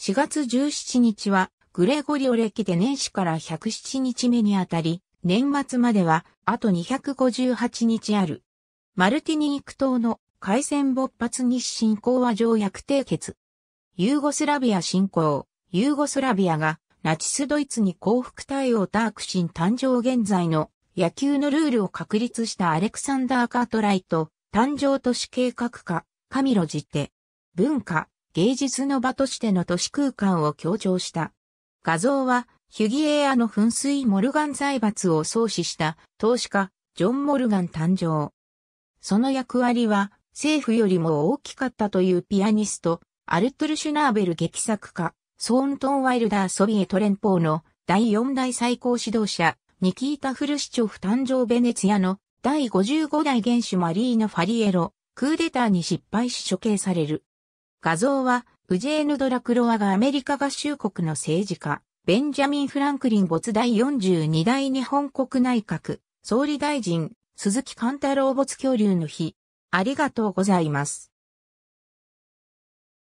4月17日はグレゴリオ歴で年始から107日目にあたり、年末まではあと258日ある。マルティニーク島の海戦勃発日進講和条約締結。ユーゴスラビア侵攻、ユーゴスラビアがナチスドイツに降伏対応タークシン誕生現在の野球のルールを確立したアレクサンダー・カートライト、誕生都市計画家、カミロジテ、文化、芸術の場としての都市空間を強調した。画像は、ヒュギエアの噴水モルガン財閥を創始した投資家、ジョン・モルガン誕生。その役割は、政府よりも大きかったというピアニスト、アルトル・シュナーベル劇作家、ソーントン・ワイルダー・ソビエト連邦の第4代最高指導者、ニキータ・フルシチョフ誕生ベネツィアの第55代元首マリーナ・ファリエロ、クーデターに失敗し処刑される。画像は、ウジェーヌ・ドラクロワがアメリカ合衆国の政治家、ベンジャミン・フランクリン没第42代日本国内閣、総理大臣、鈴木貫太郎没恐竜の日。ありがとうございます。